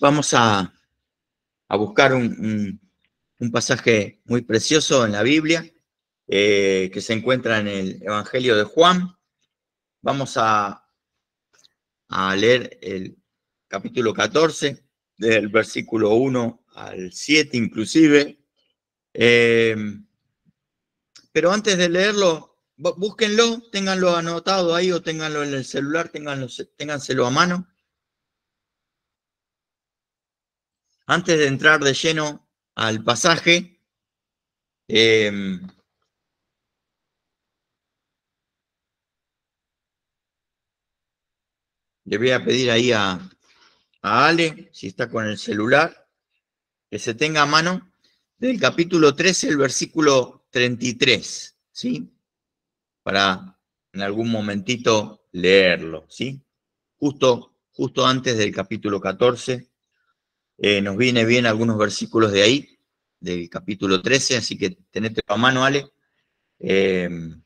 Vamos a, buscar un, pasaje muy precioso en la Biblia eh, que se encuentra en el Evangelio de Juan. Vamos a, leer el capítulo 14, del versículo 1 al 7 inclusive. Em, pero antes de leerlo, búsquenlo, ténganlo anotado ahí o ténganlo en el celular, ténganlo, ténganselo a mano. Antes de entrar de lleno al pasaje, eh, le voy a pedir ahí a, Ale, si está con el celular, que se tenga a mano del capítulo 13, el versículo 33, ¿sí? Para en algún momentito leerlo, ¿sí? Justo, justo antes del capítulo 14, eh, nos viene bien algunos versículos de ahí, del capítulo 13, así que tenete a mano, Ale. Em,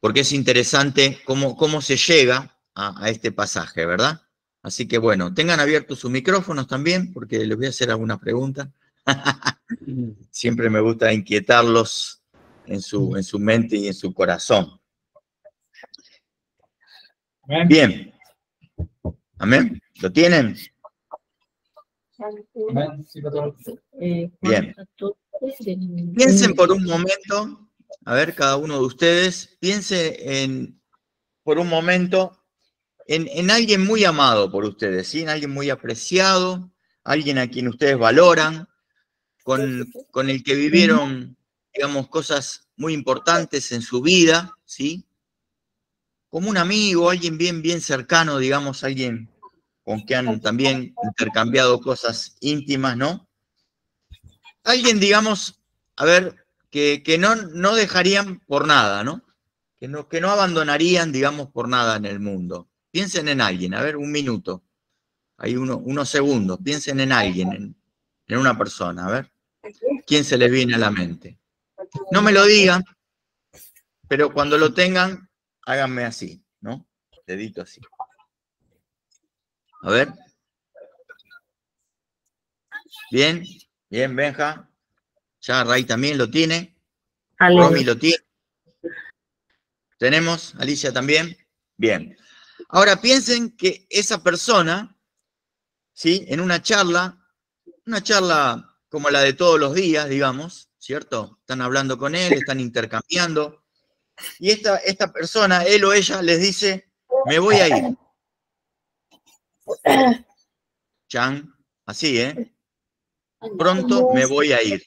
porque es interesante cómo, cómo se llega a, este pasaje, ¿verdad? Así que bueno, tengan abiertos sus micrófonos también, porque les voy a hacer alguna pregunta. Siempre me gusta inquietarlos en su, en su mente y en su corazón. Bien. Amén. ¿Lo tienen? Eh, bien. Piensen por un momento, a ver, cada uno de ustedes, piense en, por un momento en, alguien muy amado por ustedes, en alguien muy apreciado, alguien a quien ustedes valoran, con, el que vivieron, digamos, cosas muy importantes en su vida, ¿sí? Como un amigo, alguien bien, bien cercano, digamos, alguien con que han también intercambiado cosas íntimas, ¿no? Alguien, digamos, a ver, que, no, no dejarían por nada, ¿no? Que, ¿no? que no abandonarían, digamos, por nada en el mundo. Piensen en alguien, a ver, un minuto. Hay uno, unos segundos. Piensen en alguien, en, en una persona, a ver. ¿Quién se les viene a la mente? No me lo digan, pero cuando lo tengan, háganme así, ¿no? Dedito así. A ver. Bien, bien, Benja. Ya Ray también lo tiene. Alex. lo tiene. Tenemos, Alicia también. Bien. Ahora piensen que esa persona, ¿sí? En una charla, una charla como la de todos los días, digamos, ¿cierto? Están hablando con él, están intercambiando. Y esta, esta persona, él o ella, les dice, me voy a ir. Chan, así, ¿eh? Pronto me voy a ir.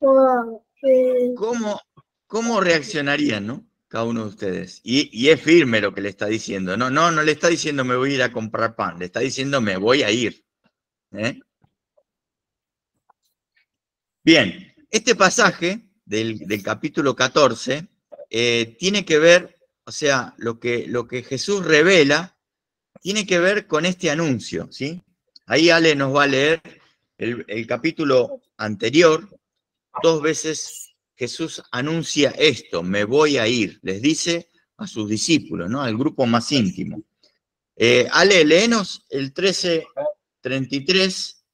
¿Cómo, cómo reaccionarían, no? Cada uno de ustedes. Y, es firme lo que le está diciendo. No, no, no le está diciendo me voy a ir a comprar pan, le está diciendo me voy a ir. ¿eh? Bien, este pasaje del, capítulo 14 eh, tiene que ver o sea, lo que, lo que Jesús revela tiene que ver con este anuncio, ¿sí? Ahí Ale nos va a leer el, capítulo anterior, dos veces Jesús anuncia esto, me voy a ir, les dice a sus discípulos, ¿no? Al grupo más íntimo. Eh, Ale, léenos el 13, 33.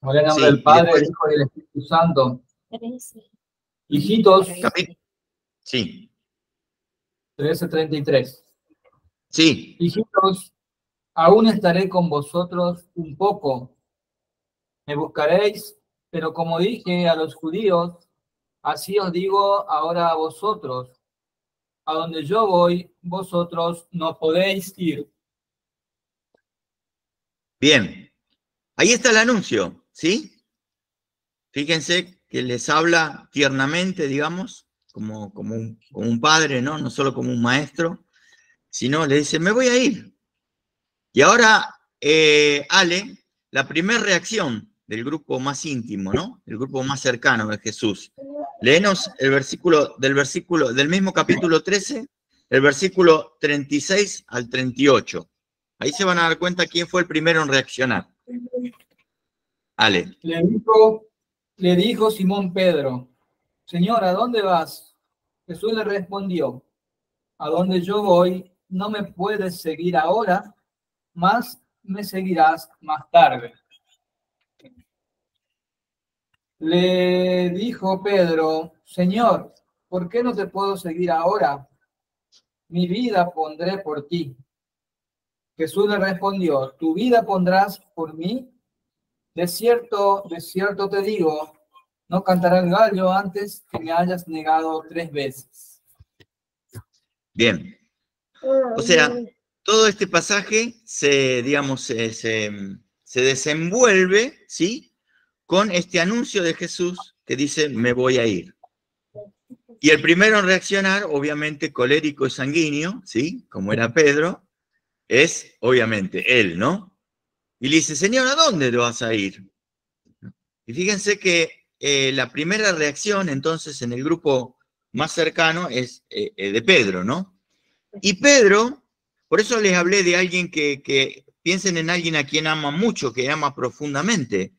Por el nombre del Padre, Hijo y el Espíritu Santo. 13. Hijitos. sí. 13:33. Sí. Hijitos, aún estaré con vosotros un poco. Me buscaréis, pero como dije a los judíos, así os digo ahora a vosotros. A donde yo voy, vosotros no podéis ir. Bien, ahí está el anuncio, ¿sí? Fíjense que les habla tiernamente, digamos, como, un, padre, ¿no? no solo como un maestro, sino le dice, me voy a ir. Y ahora, eh, Ale, la primera reacción del grupo más íntimo, ¿no? El grupo más cercano de Jesús. Léenos el versículo del versículo del mismo capítulo 13, el versículo 36 al 38. Ahí se van a dar cuenta quién fue el primero en reaccionar. Ale. Le dijo, le dijo Simón Pedro, Señor, ¿a dónde vas? Jesús le respondió, a donde yo voy no me puedes seguir ahora, mas me seguirás más tarde. Le dijo Pedro, Señor, ¿por qué no te puedo seguir ahora? Mi vida pondré por ti. Jesús le respondió, tu vida pondrás por mí. De cierto, de cierto te digo, no cantará el gallo antes que me hayas negado tres veces. Bien. Ah, o sea, todo este pasaje se, digamos, se, desenvuelve, ¿sí? Con este anuncio de Jesús que dice, me voy a ir. Y el primero en reaccionar, obviamente colérico y sanguíneo, ¿sí? Como era Pedro, es obviamente él, ¿no? Y le dice, Señor, ¿a dónde te vas a ir? Y fíjense que eh, la primera reacción entonces en el grupo más cercano es eh, eh, de Pedro, ¿no? Y Pedro, por eso les hablé de alguien que, que piensen en alguien a quien ama mucho, que ama profundamente.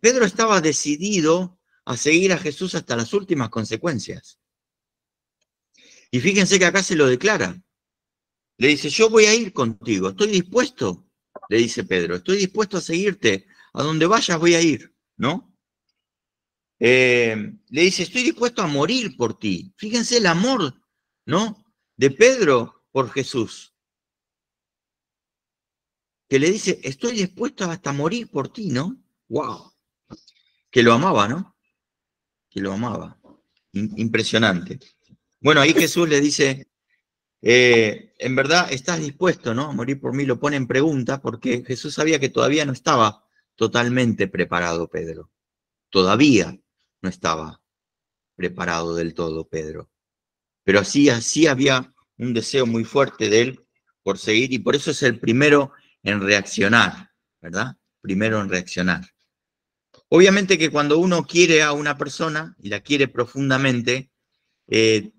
Pedro estaba decidido a seguir a Jesús hasta las últimas consecuencias. Y fíjense que acá se lo declara. Le dice, yo voy a ir contigo, estoy dispuesto, le dice Pedro, estoy dispuesto a seguirte, a donde vayas voy a ir, ¿no? Eh, le dice, estoy dispuesto a morir por ti. Fíjense el amor, ¿no? De Pedro por Jesús. Que le dice, estoy dispuesto hasta morir por ti, ¿no? ¡Wow! Que lo amaba, ¿no? Que lo amaba. Impresionante. Bueno, ahí Jesús le dice, eh, en verdad estás dispuesto, ¿no? A morir por mí, lo pone en pregunta, porque Jesús sabía que todavía no estaba totalmente preparado Pedro. Todavía no estaba preparado del todo Pedro. Pero sí, así había un deseo muy fuerte de él por seguir y por eso es el primero en reaccionar, ¿verdad? Primero en reaccionar. Obviamente que cuando uno quiere a una persona y la quiere profundamente, eh,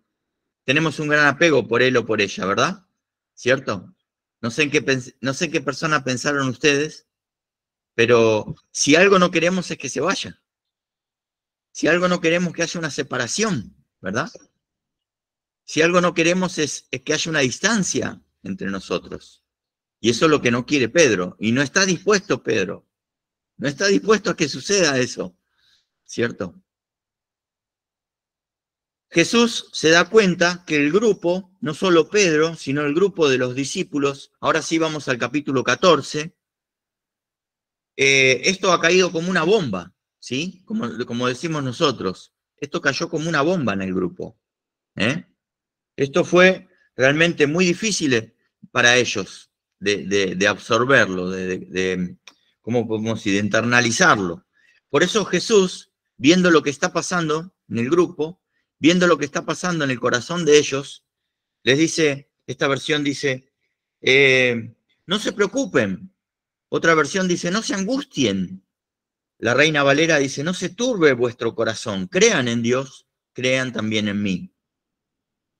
tenemos un gran apego por él o por ella, ¿verdad? ¿Cierto? No sé, en qué no sé qué persona pensaron ustedes, pero si algo no queremos es que se vaya. Si algo no queremos que haya una separación, ¿verdad? Si algo no queremos es, que haya una distancia entre nosotros. Y eso es lo que no quiere Pedro. Y no está dispuesto Pedro. No está dispuesto a que suceda eso. ¿Cierto? Jesús se da cuenta que el grupo, no solo Pedro, sino el grupo de los discípulos, ahora sí vamos al capítulo 14, eh, esto ha caído como una bomba, ¿sí? Como, como decimos nosotros, esto cayó como una bomba en el grupo. ¿eh? Esto fue realmente muy difícil eh, para ellos de, absorberlo, de, ¿cómo podemos internalizarlo. Por eso Jesús, viendo lo que está pasando en el grupo, viendo lo que está pasando en el corazón de ellos, les dice, esta versión dice, eh, no se preocupen. Otra versión dice, no se angustien. La reina Valera dice, no se turbe vuestro corazón, crean en Dios, crean también en mí.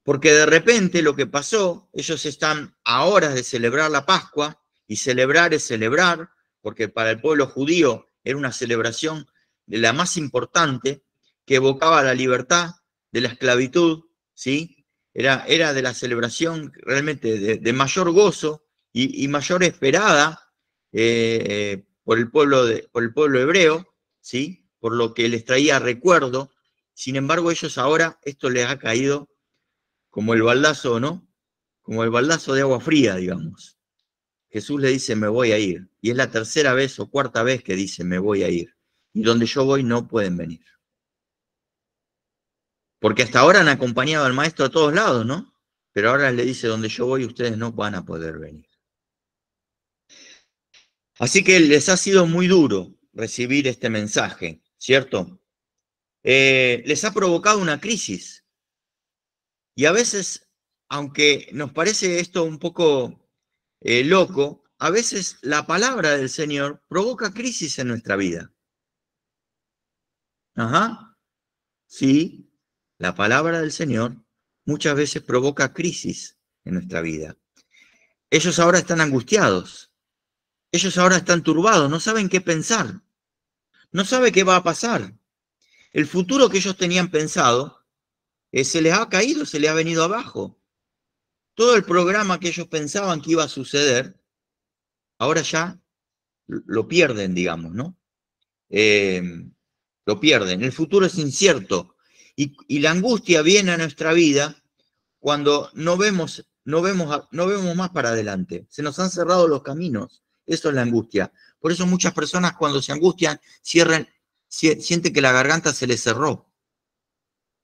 Porque de repente lo que pasó, ellos están a horas de celebrar la Pascua, y celebrar es celebrar, porque para el pueblo judío era una celebración de la más importante, que evocaba la libertad de la esclavitud, ¿sí? Era, era de la celebración realmente de, mayor gozo y, mayor esperada eh, eh, por el pueblo, de, por el pueblo hebreo, ¿sí? por lo que les traía recuerdo. Sin embargo, ellos ahora esto les ha caído como el baldazo, ¿no? Como el baldazo de agua fría, digamos. Jesús le dice, me voy a ir. Y es la tercera vez o cuarta vez que dice, me voy a ir. Y donde yo voy no pueden venir. Porque hasta ahora han acompañado al maestro a todos lados, ¿no? Pero ahora le dice, donde yo voy ustedes no van a poder venir. Así que les ha sido muy duro recibir este mensaje, ¿cierto? Eh, les ha provocado una crisis. Y a veces, aunque nos parece esto un poco eh, loco, a veces la palabra del Señor provoca crisis en nuestra vida. Ajá. Sí, la palabra del Señor muchas veces provoca crisis en nuestra vida. Ellos ahora están angustiados, ellos ahora están turbados, no saben qué pensar, no saben qué va a pasar. El futuro que ellos tenían pensado eh, se les ha caído, se les ha venido abajo. Todo el programa que ellos pensaban que iba a suceder, ahora ya lo pierden, digamos, ¿no? Em, lo pierden. El futuro es incierto y, y, la angustia viene a nuestra vida cuando no vemos, no, vemos, no vemos más para adelante. Se nos han cerrado los caminos. Eso es la angustia. Por eso muchas personas cuando se angustian, cierran, sienten que la garganta se les cerró.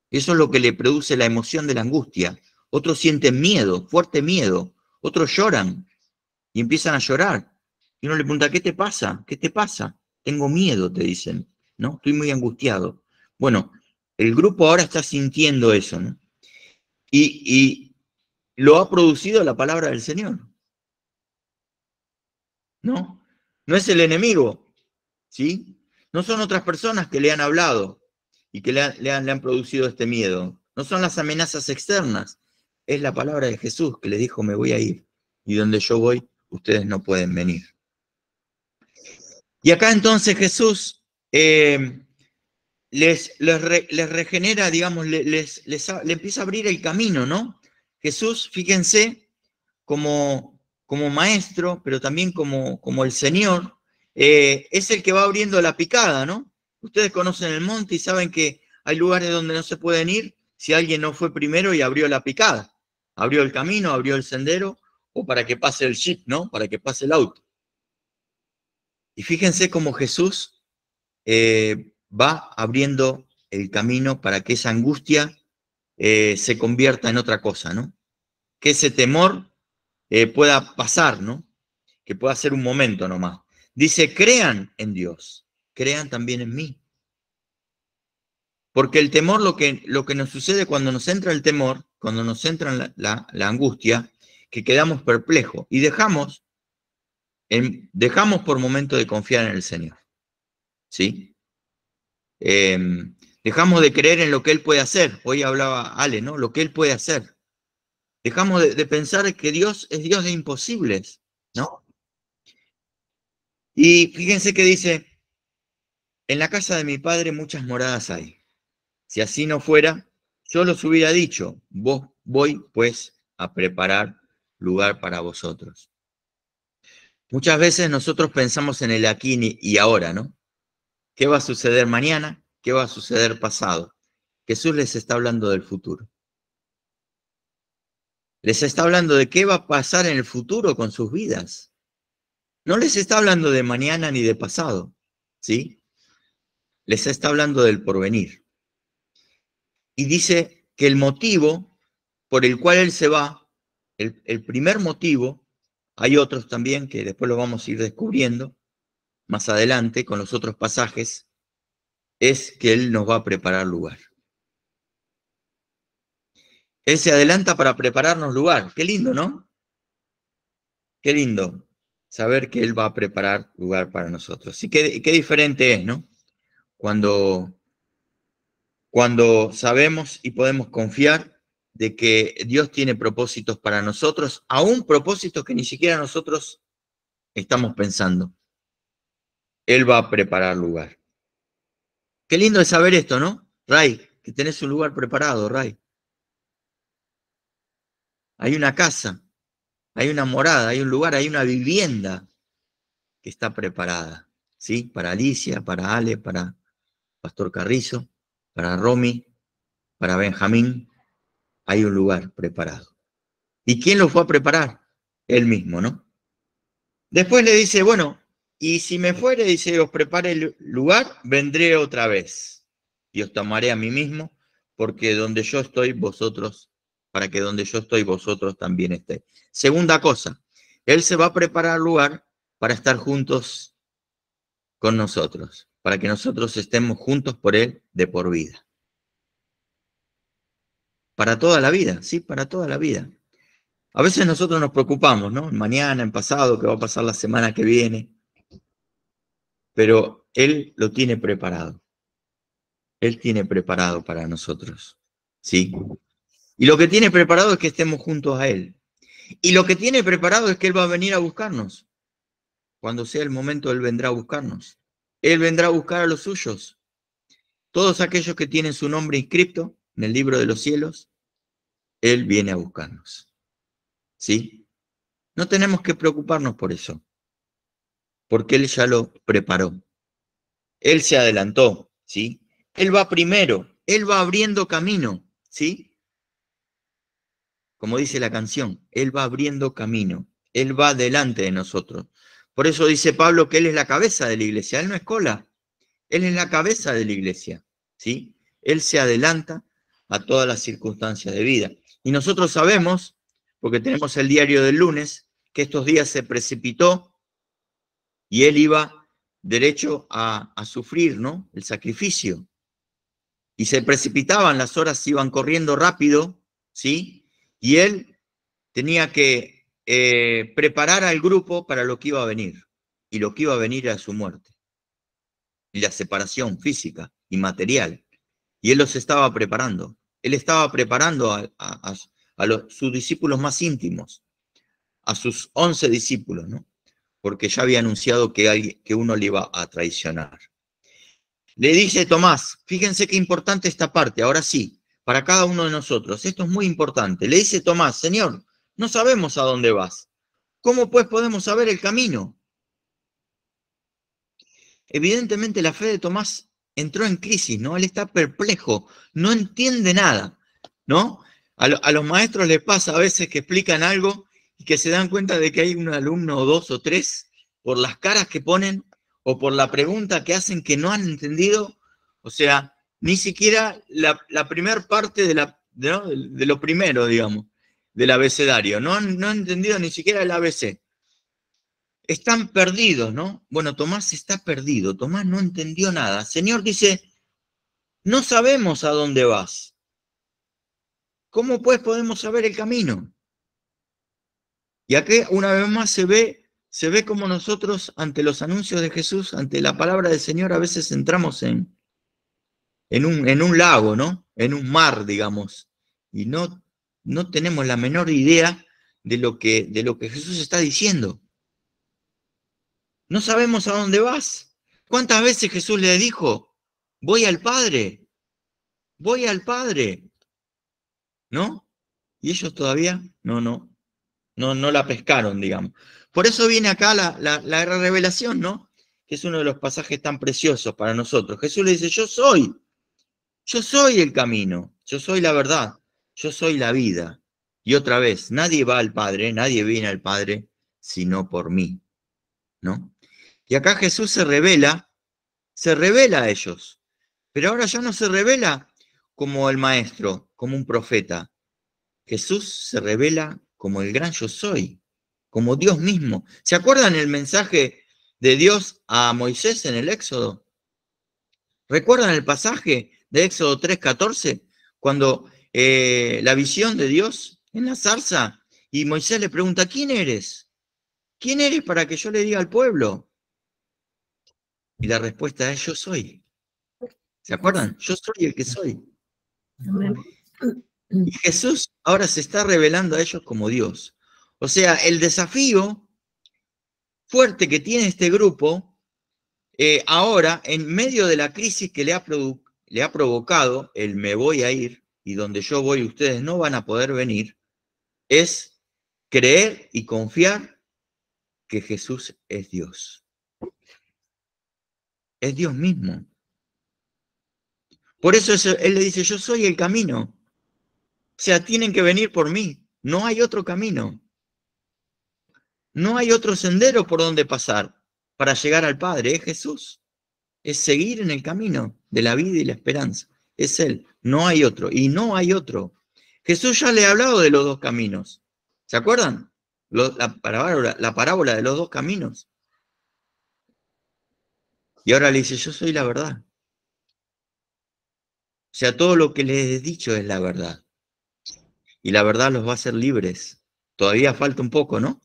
Eso es lo que le produce la emoción de la angustia. Otros sienten miedo, fuerte miedo. Otros lloran y empiezan a llorar. Y uno le pregunta, ¿qué te pasa? ¿Qué te pasa? Tengo miedo, te dicen. ¿No? Estoy muy angustiado. Bueno, el grupo ahora está sintiendo eso, Y, y lo ha producido la palabra del Señor. ¿no? No es el enemigo, ¿sí? No son otras personas que le han hablado y que le, han, producido este miedo. No son las amenazas externas. Es la palabra de Jesús que le dijo, me voy a ir. Y donde yo voy, ustedes no pueden venir. Y acá entonces Jesús eh, les, les, regenera, digamos, le empieza a abrir el camino, ¿no? Jesús, fíjense, como como maestro, pero también como, como el Señor, eh, es el que va abriendo la picada, ¿no? Ustedes conocen el monte y saben que hay lugares donde no se pueden ir si alguien no fue primero y abrió la picada, abrió el camino, abrió el sendero, o para que pase el ship, ¿no? Para que pase el auto. Y fíjense cómo Jesús eh, va abriendo el camino para que esa angustia eh, se convierta en otra cosa, ¿no? Que ese temor eh, pueda pasar, ¿no? Que pueda ser un momento nomás. Dice, crean en Dios, crean también en mí. Porque el temor, lo que, lo que nos sucede cuando nos entra el temor, cuando nos entra la, angustia, que quedamos perplejos y dejamos, dejamos por momento de confiar en el Señor. ¿Sí? Em, dejamos de creer en lo que Él puede hacer. Hoy hablaba Ale, ¿no? Lo que Él puede hacer. Dejamos de, pensar que Dios es Dios de imposibles, ¿no? Y fíjense que dice, en la casa de mi padre muchas moradas hay. Si así no fuera, yo los hubiera dicho, voy pues a preparar lugar para vosotros. Muchas veces nosotros pensamos en el aquí y ahora, ¿no? ¿Qué va a suceder mañana? ¿Qué va a suceder pasado? Jesús les está hablando del futuro. Les está hablando de qué va a pasar en el futuro con sus vidas. No les está hablando de mañana ni de pasado, ¿sí? Les está hablando del porvenir. Y dice que el motivo por el cual él se va, el, primer motivo, hay otros también que después lo vamos a ir descubriendo más adelante con los otros pasajes, es que él nos va a preparar lugar. Él se adelanta para prepararnos lugar. Qué lindo, ¿no? Qué lindo saber que Él va a preparar lugar para nosotros. Y qué, diferente es, ¿no? Cuando, cuando sabemos y podemos confiar de que Dios tiene propósitos para nosotros, aún propósitos que ni siquiera nosotros estamos pensando. Él va a preparar lugar. Qué lindo es saber esto, ¿no? Ray, que tenés un lugar preparado, Ray hay una casa, hay una morada, hay un lugar, hay una vivienda que está preparada, ¿sí? Para Alicia, para Ale, para Pastor Carrizo, para Romy, para Benjamín, hay un lugar preparado. ¿Y quién lo fue a preparar? Él mismo, ¿no? Después le dice, bueno, y si me fuere, dice, os prepare el lugar, vendré otra vez y os tomaré a mí mismo, porque donde yo estoy, vosotros para que donde yo estoy, vosotros también estéis. Segunda cosa, Él se va a preparar lugar para estar juntos con nosotros, para que nosotros estemos juntos por Él de por vida. Para toda la vida, sí, para toda la vida. A veces nosotros nos preocupamos, ¿no? Mañana, en pasado, qué va a pasar la semana que viene. Pero Él lo tiene preparado. Él tiene preparado para nosotros. ¿Sí? Y lo que tiene preparado es que estemos juntos a Él. Y lo que tiene preparado es que Él va a venir a buscarnos. Cuando sea el momento, Él vendrá a buscarnos. Él vendrá a buscar a los suyos. Todos aquellos que tienen su nombre inscripto en el libro de los cielos, Él viene a buscarnos. ¿Sí? No tenemos que preocuparnos por eso, porque Él ya lo preparó. Él se adelantó, ¿sí? Él va primero, Él va abriendo camino, ¿sí? como dice la canción, Él va abriendo camino, Él va delante de nosotros. Por eso dice Pablo que Él es la cabeza de la iglesia, Él no es cola, Él es la cabeza de la iglesia, ¿sí? Él se adelanta a todas las circunstancias de vida. Y nosotros sabemos, porque tenemos el diario del lunes, que estos días se precipitó y Él iba derecho a, a sufrir, ¿no? El sacrificio. Y se precipitaban, las horas iban corriendo rápido, ¿sí? y él tenía que eh, preparar al grupo para lo que iba a venir. Y lo que iba a venir era su muerte. Y la separación física y material. Y él los estaba preparando. Él estaba preparando a, sus discípulos más íntimos, a sus once discípulos, ¿no? Porque ya había anunciado que, que uno le iba a traicionar. Le dice Tomás, fíjense qué importante esta parte, ahora sí, para cada uno de nosotros. Esto es muy importante. Le dice Tomás, Señor, no sabemos a dónde vas. ¿Cómo pues podemos saber el camino? Evidentemente la fe de Tomás entró en crisis, ¿no? Él está perplejo, no entiende nada, ¿no? A, a los maestros les pasa a veces que explican algo y que se dan cuenta de que hay un alumno o dos o tres por las caras que ponen o por la pregunta que hacen que no han entendido. O sea, ni siquiera la, primera parte de, lo primero, digamos, del abecedario. No han, no entendido ni siquiera el ABC. Están perdidos, ¿no? Bueno, Tomás está perdido. Tomás no entendió nada. Señor dice, no sabemos a dónde vas. ¿Cómo pues podemos saber el camino? Y aquí una vez más se ve, se ve como nosotros ante los anuncios de Jesús, ante la palabra del Señor, a veces entramos en, en un, en un lago, ¿no? En un mar, digamos. Y no, no tenemos la menor idea de lo, que, de lo que Jesús está diciendo. No sabemos a dónde vas. ¿Cuántas veces Jesús le dijo, voy al Padre, voy al Padre? ¿No? Y ellos todavía, no, no, no, no la pescaron, digamos. Por eso viene acá la, la, la revelación, ¿no? Que es uno de los pasajes tan preciosos para nosotros. Jesús le dice, yo soy yo soy el camino, yo soy la verdad, yo soy la vida. Y otra vez, nadie va al Padre, nadie viene al Padre, sino por mí. ¿No? Y acá Jesús se revela, se revela a ellos. Pero ahora ya no se revela como el maestro, como un profeta. Jesús se revela como el gran yo soy, como Dios mismo. ¿Se acuerdan el mensaje de Dios a Moisés en el Éxodo? ¿Recuerdan el pasaje de Éxodo 3:14, cuando eh, la visión de Dios en la zarza y Moisés le pregunta, ¿quién eres? ¿Quién eres para que yo le diga al pueblo? Y la respuesta es, yo soy. ¿Se acuerdan? Yo soy el que soy. Y Jesús ahora se está revelando a ellos como Dios. O sea, el desafío fuerte que tiene este grupo eh, ahora, en medio de la crisis que le ha producido, le ha provocado el me voy a ir y donde yo voy ustedes no van a poder venir, es creer y confiar que Jesús es Dios. Es Dios mismo. Por eso, Él le dice, yo soy el camino. O sea, tienen que venir por mí. No hay otro camino. No hay otro sendero por donde pasar para llegar al Padre. Es Jesús es seguir en el camino de la vida y la esperanza. Es Él, no hay otro, y no hay otro. Jesús ya le ha hablado de los dos caminos. ¿Se acuerdan? la, parábola, de los dos caminos. Y ahora le dice, yo soy la verdad. O sea, todo lo que les he dicho es la verdad. Y la verdad los va a hacer libres. Todavía falta un poco, ¿no?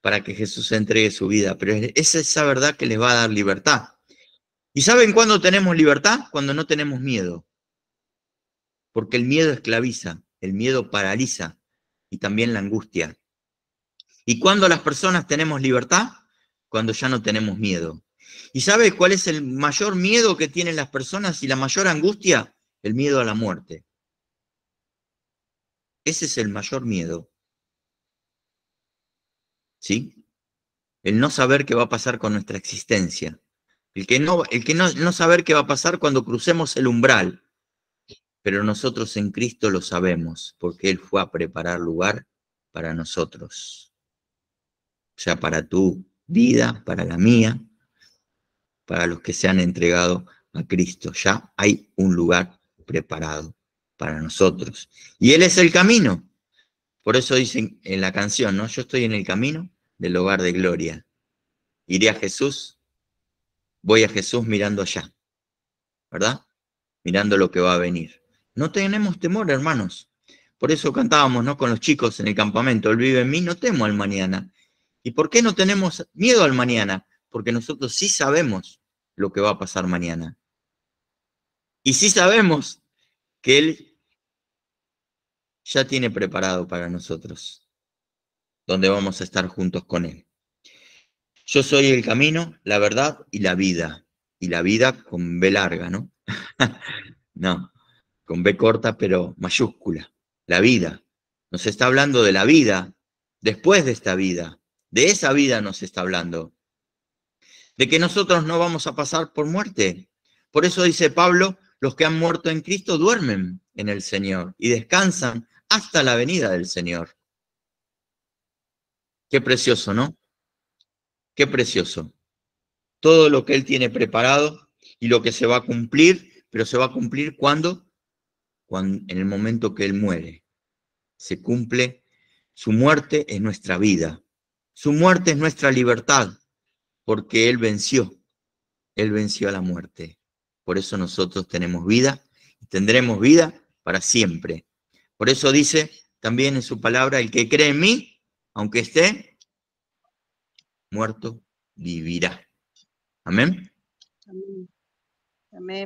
Para que Jesús entregue su vida. Pero es esa verdad que les va a dar libertad. ¿Y saben cuándo tenemos libertad? Cuando no tenemos miedo. Porque el miedo esclaviza, el miedo paraliza y también la angustia. ¿Y cuándo las personas tenemos libertad? Cuando ya no tenemos miedo. ¿Y sabes cuál es el mayor miedo que tienen las personas y la mayor angustia? El miedo a la muerte. Ese es el mayor miedo. ¿Sí? El no saber qué va a pasar con nuestra existencia. El que no, el que no, saber qué va a pasar cuando crucemos el umbral. Pero nosotros en Cristo lo sabemos, porque Él fue a preparar lugar para nosotros. O sea, para tu vida, para la mía, para los que se han entregado a Cristo. Ya hay un lugar preparado para nosotros. Y Él es el camino. Por eso dicen en la canción, ¿no? Yo estoy en el camino del hogar de gloria. Iré a Jesús voy a Jesús mirando allá, ¿verdad? Mirando lo que va a venir. No tenemos temor, hermanos. Por eso cantábamos, ¿no? Con los chicos en el campamento, Él vive en mí, no temo al mañana. ¿Y por qué no tenemos miedo al mañana? Porque nosotros sí sabemos lo que va a pasar mañana. Y sí sabemos que Él ya tiene preparado para nosotros, donde vamos a estar juntos con Él. Yo soy el camino, la verdad y la vida. Y la vida con B larga, ¿no? no, con B corta pero mayúscula. La vida. Nos está hablando de la vida, después de esta vida. De esa vida nos está hablando. De que nosotros no vamos a pasar por muerte. Por eso dice Pablo, los que han muerto en Cristo duermen en el Señor y descansan hasta la venida del Señor. Qué precioso, ¿no? Qué precioso. Todo lo que Él tiene preparado y lo que se va a cumplir, pero se va a cumplir cuando? cuando en el momento que Él muere. Se cumple, su muerte es nuestra vida, su muerte es nuestra libertad, porque Él venció, Él venció a la muerte. Por eso nosotros tenemos vida y tendremos vida para siempre. Por eso dice también en su palabra, el que cree en mí, aunque esté muerto vivirá. Amén.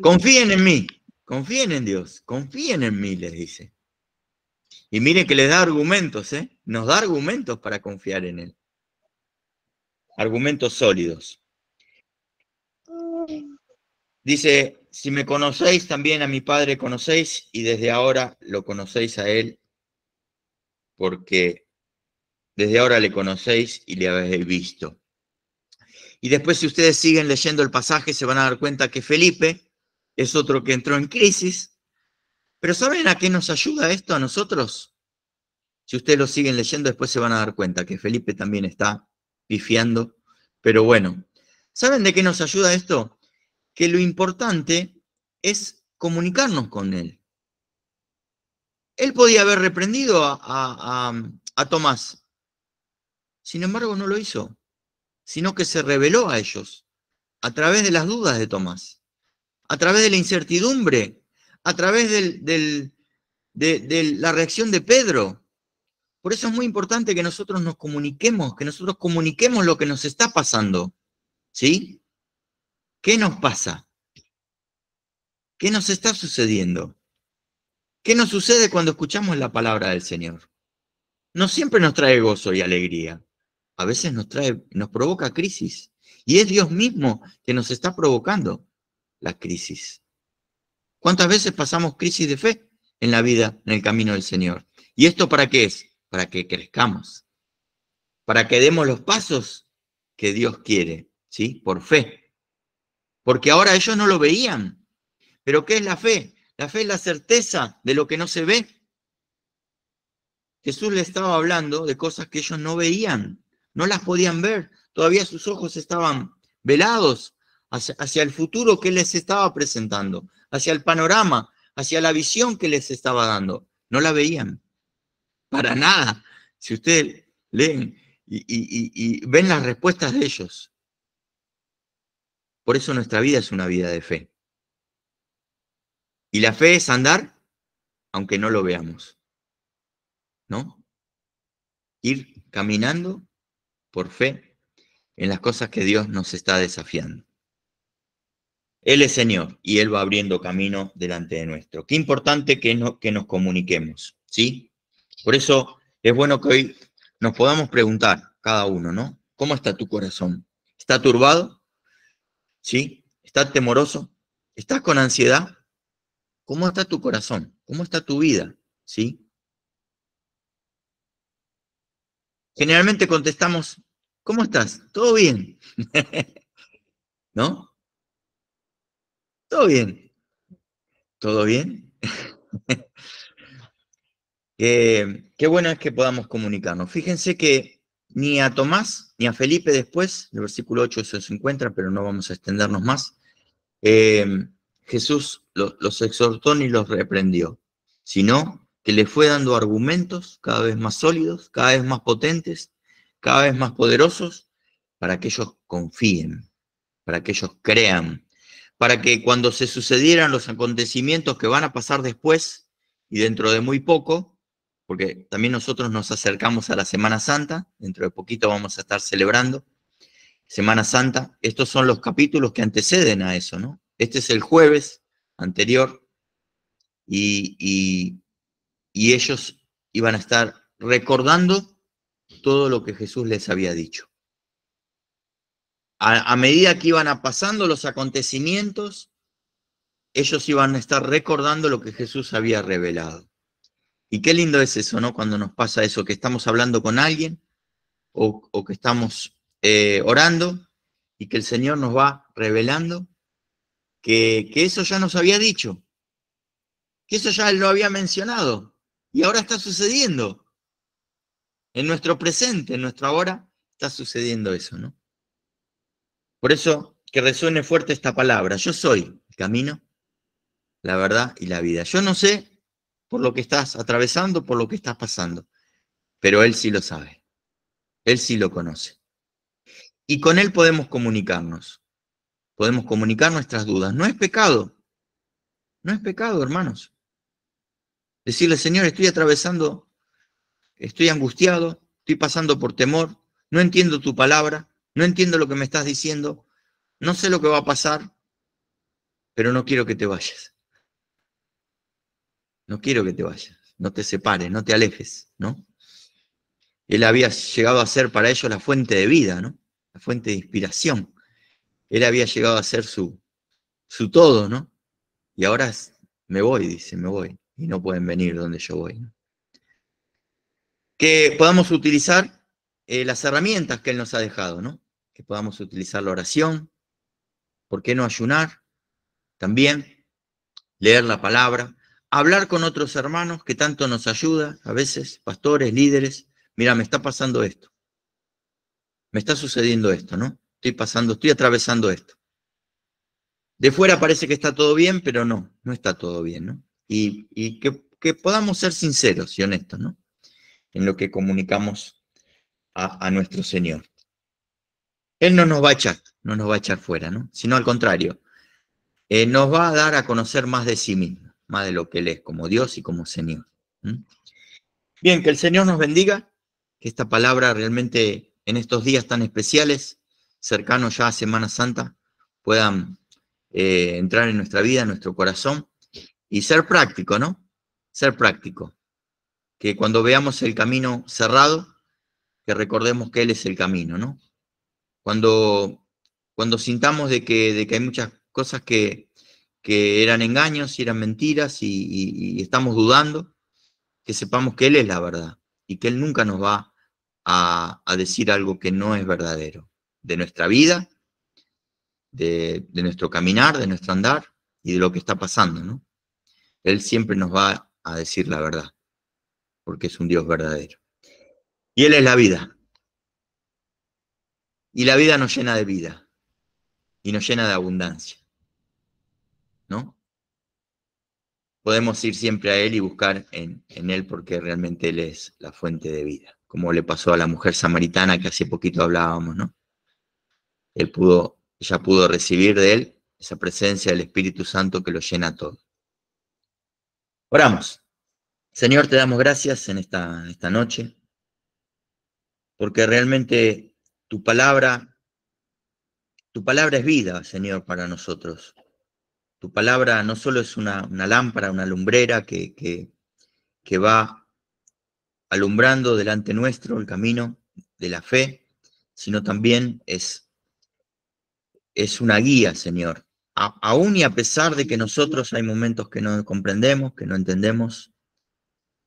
Confíen en mí, confíen en Dios, confíen en mí, les dice. Y miren que les da argumentos, ¿eh? Nos da argumentos para confiar en Él. Argumentos sólidos. Dice, si me conocéis, también a mi Padre conocéis, y desde ahora lo conocéis a Él, porque desde ahora le conocéis y le habéis visto. Y después si ustedes siguen leyendo el pasaje se van a dar cuenta que Felipe es otro que entró en crisis. Pero ¿saben a qué nos ayuda esto a nosotros? Si ustedes lo siguen leyendo después se van a dar cuenta que Felipe también está pifiando. Pero bueno, ¿saben de qué nos ayuda esto? Que lo importante es comunicarnos con él. Él podía haber reprendido a, a, a Tomás, sin embargo, no lo hizo, sino que se reveló a ellos a través de las dudas de Tomás, a través de la incertidumbre, a través de, de la reacción de Pedro. Por eso es muy importante que nosotros nos comuniquemos, que nosotros comuniquemos lo que nos está pasando. ¿Sí? ¿Qué nos pasa? ¿Qué nos está sucediendo? ¿Qué nos sucede cuando escuchamos la palabra del Señor? No siempre nos trae gozo y alegría a veces nos trae, nos provoca crisis. Y es Dios mismo que nos está provocando la crisis. ¿Cuántas veces pasamos crisis de fe en la vida, en el camino del Señor? ¿Y esto para qué es? Para que crezcamos, para que demos los pasos que Dios quiere, ¿sí? Por fe. Porque ahora ellos no lo veían. Pero ¿qué es la fe? La fe es la certeza de lo que no se ve. Jesús le estaba hablando de cosas que ellos no veían no las podían ver, todavía sus ojos estaban velados hacia, el futuro que les estaba presentando, hacia el panorama, hacia la visión que les estaba dando. No la veían, para nada. Si ustedes leen y, y ven las respuestas de ellos. Por eso nuestra vida es una vida de fe. Y la fe es andar aunque no lo veamos. ¿No? Ir caminando por fe, en las cosas que Dios nos está desafiando. Él es Señor y Él va abriendo camino delante de nuestro. Qué importante que, no, que nos comuniquemos, ¿sí? Por eso es bueno que hoy nos podamos preguntar cada uno, ¿no? ¿Cómo está tu corazón? ¿Está turbado? ¿Sí? ¿Está temoroso? ¿Estás con ansiedad? ¿Cómo está tu corazón? ¿Cómo está tu vida? ¿Sí? Generalmente contestamos, ¿cómo estás? ¿Todo bien? ¿No? ¿Todo bien? ¿Todo bien? qué bueno es que podamos comunicarnos. Fíjense que ni a Tomás ni a Felipe después, el versículo 8 eso se encuentra, pero no vamos a extendernos más. Eh, Jesús los, los exhortó ni los reprendió, sino que les fue dando argumentos cada vez más sólidos, cada vez más potentes, cada vez más poderosos, para que ellos confíen, para que ellos crean, para que cuando se sucedieran los acontecimientos que van a pasar después y dentro de muy poco, porque también nosotros nos acercamos a la Semana Santa, dentro de poquito vamos a estar celebrando Semana Santa, estos son los capítulos que anteceden a eso, ¿no? Este es el jueves anterior y y ellos iban a estar recordando todo lo que Jesús les había dicho. A, medida que iban pasando los acontecimientos, ellos iban a estar recordando lo que Jesús había revelado. Y qué lindo es eso, ¿no? Cuando nos pasa eso, que estamos hablando con alguien o, que estamos eh, orando y que el Señor nos va revelando que, que eso ya nos había dicho, que eso ya lo había mencionado, y ahora está sucediendo. En nuestro presente, en nuestro hora, está sucediendo eso, ¿no? Por eso que resuene fuerte esta palabra. Yo soy el camino, la verdad y la vida. Yo no sé por lo que estás atravesando, por lo que estás pasando, pero Él sí lo sabe. Él sí lo conoce. Y con Él podemos comunicarnos. Podemos comunicar nuestras dudas. No es pecado. No es pecado, hermanos. Decirle, Señor, estoy atravesando, estoy angustiado, estoy pasando por temor, no entiendo tu palabra, no entiendo lo que me estás diciendo, no sé lo que va a pasar, pero no quiero que te vayas. No quiero que te vayas, no te separes, no te alejes, ¿no? Él había llegado a ser para ellos la fuente de vida, ¿no? La fuente de inspiración. Él había llegado a ser su, su todo, ¿no? Y ahora me voy, dice, me voy y no pueden venir donde yo voy. Que podamos utilizar eh, las herramientas que Él nos ha dejado, ¿no? Que podamos utilizar la oración, ¿por qué no ayunar? También leer la palabra, hablar con otros hermanos que tanto nos ayuda, a veces, pastores, líderes, mira, me está pasando esto, me está sucediendo esto, ¿no? Estoy pasando, estoy atravesando esto. De fuera parece que está todo bien, pero no, no está todo bien, ¿no? y, que, podamos ser sinceros y honestos, ¿no? En lo que comunicamos a, nuestro Señor. Él no nos va a echar, no nos va a echar fuera, ¿no? Sino al contrario, eh, nos va a dar a conocer más de sí mismo, más de lo que Él es, como Dios y como Señor. Bien, que el Señor nos bendiga, que esta palabra realmente en estos días tan especiales, cercanos ya a Semana Santa, puedan eh, entrar en nuestra vida, en nuestro corazón y ser práctico, ¿no? Ser práctico. Que cuando veamos el camino cerrado, que recordemos que Él es el camino, ¿no? Cuando, cuando sintamos de que, que hay muchas cosas que, eran engaños y eran mentiras y, estamos dudando, que sepamos que Él es la verdad y que Él nunca nos va a, decir algo que no es verdadero de nuestra vida, de, de nuestro caminar, de nuestro andar y de lo que está pasando, ¿no? Él siempre nos va a decir la verdad, porque es un Dios verdadero. Y Él es la vida. Y la vida nos llena de vida y nos llena de abundancia. ¿No? Podemos ir siempre a Él y buscar en, Él porque realmente Él es la fuente de vida, como le pasó a la mujer samaritana que hace poquito hablábamos, ¿no? Él pudo, ella pudo recibir de Él esa presencia del Espíritu Santo que lo llena todo. Oramos. Señor, te damos gracias en esta, esta noche, porque realmente tu palabra, tu palabra es vida, Señor, para nosotros. Tu palabra no solo es una, una lámpara, una lumbrera que, que, que va alumbrando delante nuestro el camino de la fe, sino también es, es una guía, Señor, aún y a pesar de que nosotros hay momentos que no comprendemos, que no entendemos,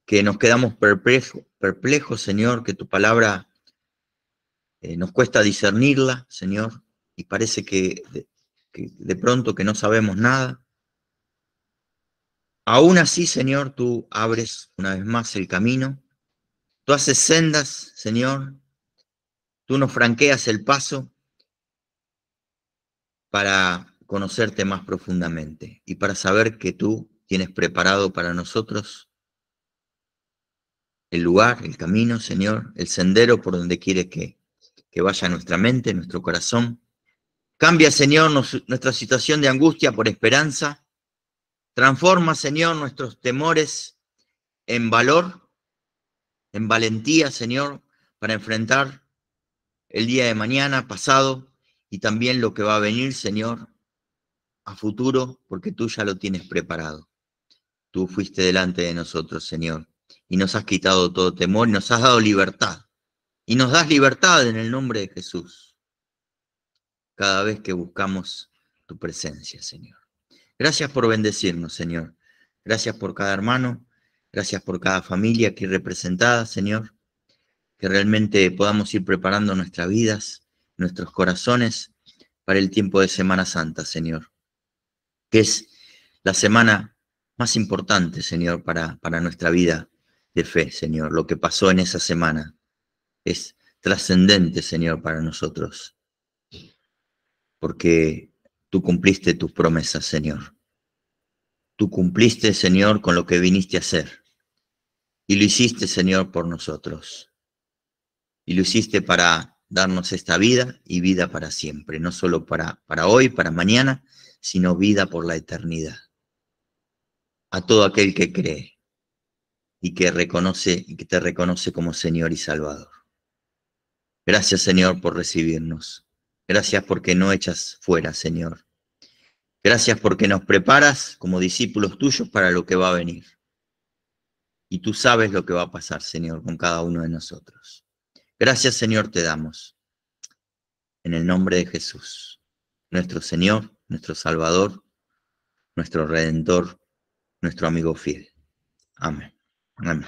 que nos quedamos perplejos, Señor, que tu palabra eh, nos cuesta discernirla, Señor, y parece que de, que de pronto que no sabemos nada. Aún así, Señor, tú abres una vez más el camino, tú haces sendas, Señor, tú nos franqueas el paso para conocerte más profundamente y para saber que tú tienes preparado para nosotros el lugar, el camino, Señor, el sendero por donde quieres que, vaya nuestra mente, nuestro corazón. Cambia, Señor, nuestra situación de angustia por esperanza. Transforma, Señor, nuestros temores en valor, en valentía, Señor, para enfrentar el día de mañana, pasado, y también lo que va a venir, Señor, a futuro porque tú ya lo tienes preparado. Tú fuiste delante de nosotros, Señor, y nos has quitado todo temor, y nos has dado libertad, y nos das libertad en el nombre de Jesús, cada vez que buscamos tu presencia, Señor. Gracias por bendecirnos, Señor. Gracias por cada hermano, gracias por cada familia aquí representada, Señor. Que realmente podamos ir preparando nuestras vidas, nuestros corazones para el tiempo de Semana Santa, Señor que es la semana más importante, Señor, para, para nuestra vida de fe, Señor. Lo que pasó en esa semana es trascendente, Señor, para nosotros, porque tú cumpliste tus promesas, Señor. Tú cumpliste, Señor, con lo que viniste a hacer. Y lo hiciste, Señor, por nosotros. Y lo hiciste para darnos esta vida y vida para siempre, no solo para, para hoy, para mañana, sino vida por la eternidad. A todo aquel que cree y que reconoce y que te reconoce como Señor y Salvador. Gracias, Señor, por recibirnos. Gracias porque no echas fuera, Señor. Gracias porque nos preparas como discípulos tuyos para lo que va a venir. Y tú sabes lo que va a pasar, Señor, con cada uno de nosotros. Gracias, Señor, te damos. En el nombre de Jesús, nuestro Señor nuestro Salvador, nuestro Redentor, nuestro amigo fiel. Amén. Amén.